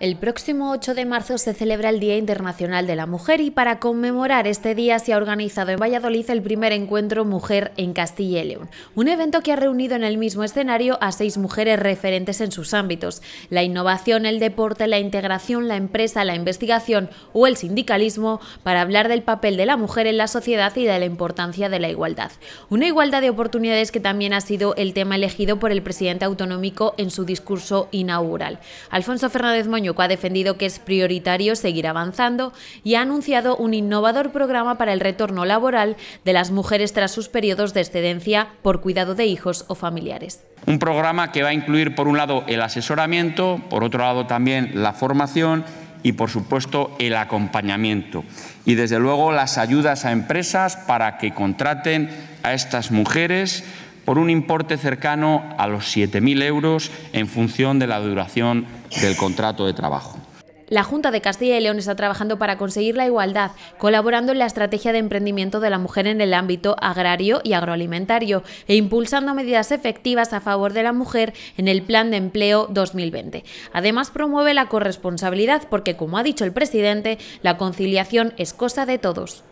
El próximo 8 de marzo se celebra el Día Internacional de la Mujer y para conmemorar este día se ha organizado en Valladolid el primer encuentro Mujer en Castilla y León, un evento que ha reunido en el mismo escenario a seis mujeres referentes en sus ámbitos, la innovación, el deporte, la integración, la empresa, la investigación o el sindicalismo, para hablar del papel de la mujer en la sociedad y de la importancia de la igualdad. Una igualdad de oportunidades que también ha sido el tema elegido por el presidente autonómico en su discurso inaugural. Alfonso Fernández Moño ha defendido que es prioritario seguir avanzando y ha anunciado un innovador programa para el retorno laboral de las mujeres tras sus periodos de excedencia por cuidado de hijos o familiares. Un programa que va a incluir, por un lado, el asesoramiento, por otro lado, también la formación y, por supuesto, el acompañamiento. Y, desde luego, las ayudas a empresas para que contraten a estas mujeres por un importe cercano a los 7.000 euros en función de la duración del contrato de trabajo. La Junta de Castilla y León está trabajando para conseguir la igualdad, colaborando en la estrategia de emprendimiento de la mujer en el ámbito agrario y agroalimentario e impulsando medidas efectivas a favor de la mujer en el Plan de Empleo 2020. Además, promueve la corresponsabilidad porque, como ha dicho el presidente, la conciliación es cosa de todos.